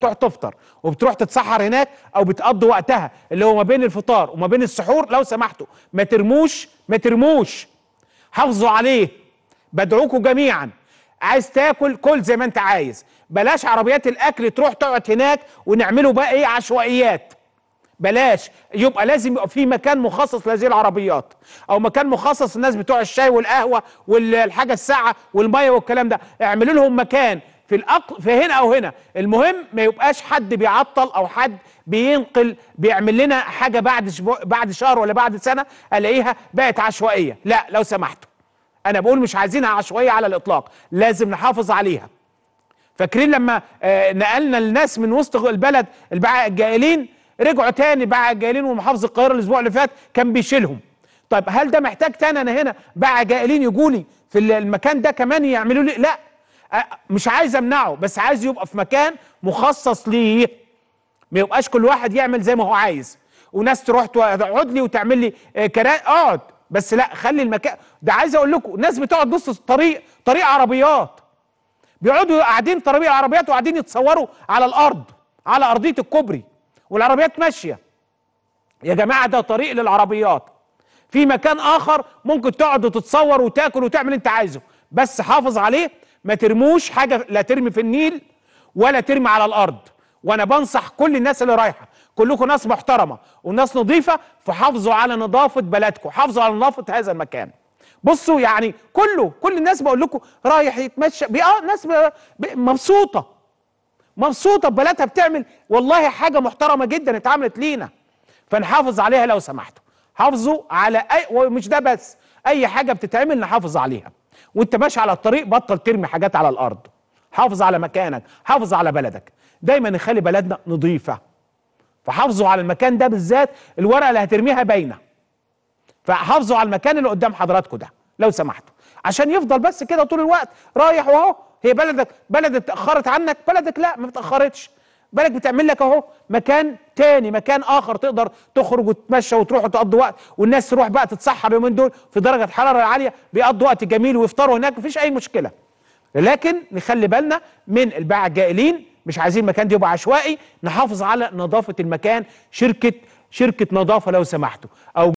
تروح تفطر وبتروح تتسحر هناك او بتقضي وقتها اللي هو ما بين الفطار وما بين السحور لو سمحتوا ما ترموش ما ترموش حافظوا عليه بدعوكم جميعا عايز تاكل كل زي ما انت عايز بلاش عربيات الاكل تروح تقعد هناك ونعمله بقى ايه عشوائيات بلاش يبقى لازم يبقى في مكان مخصص لهذه العربيات او مكان مخصص للناس بتوع الشاي والقهوه والحاجه الساقعه والميه والكلام ده اعملوا لهم مكان في الأقل في هنا او هنا المهم ما يبقاش حد بيعطل او حد بينقل بيعمل لنا حاجه بعد شبو... بعد شهر ولا بعد سنه الاقيها بقت عشوائيه لا لو سمحتوا انا بقول مش عايزينها عشوائيه على الاطلاق لازم نحافظ عليها فاكرين لما آه، نقلنا الناس من وسط البلد البعاء الجائلين رجعوا تاني بعاء الجائلين ومحافظه القاهره الاسبوع اللي فات كان بيشيلهم طيب هل ده محتاج تاني انا هنا بعاء جائلين يجولي في المكان ده كمان يعملوا لي لا مش عايز امنعه بس عايز يبقى في مكان مخصص ليه ما يبقاش كل واحد يعمل زي ما هو عايز وناس تروح تقعد لي وتعمل لي آه، كرا اقعد بس لا خلي المكان ده عايز اقول لكم ناس بتقعد نص الطريق طريق عربيات بيقعدوا قاعدين طريق العربيات وقاعدين يتصوروا على الارض على ارضيه الكوبري والعربيات ماشيه يا جماعه ده طريق للعربيات في مكان اخر ممكن تقعد وتتصور وتاكل وتعمل انت عايزه بس حافظ عليه ما ترموش حاجه لا ترمي في النيل ولا ترمي على الارض وانا بنصح كل الناس اللي رايحه كلكم ناس محترمه وناس نظيفه فحافظوا على نظافه بلدكم حافظوا على نظافه هذا المكان بصوا يعني كله كل الناس بقول لكم رايح يتمشى اه ناس مبسوطه مبسوطه ببلدها بتعمل والله حاجه محترمه جدا اتعملت لينا فنحافظ عليها لو سمحتوا حافظوا على اي ومش ده بس اي حاجه بتتعمل نحافظ عليها وانت ماشي على الطريق بطل ترمي حاجات على الارض حافظ على مكانك حافظ على بلدك دايما نخلي بلدنا نظيفه فحافظوا على المكان ده بالذات الورقه اللي هترميها باينه فحافظوا على المكان اللي قدام حضراتكم ده لو سمحتوا عشان يفضل بس كده طول الوقت رايح واهو هي بلدك بلد اتاخرت عنك بلدك لا ما اتاخرتش بالك بتعمل لك اهو مكان تاني مكان اخر تقدر تخرج وتتمشى وتروح وتقضي وقت والناس تروح بقى تتسحر يومين دول في درجه حراره عاليه بيقضوا وقت جميل ويفطروا هناك مفيش اي مشكله لكن نخلي بالنا من الباعة الجائلين مش عايزين المكان ده يبقى عشوائي نحافظ على نظافه المكان شركه شركه نظافه لو سمحتوا او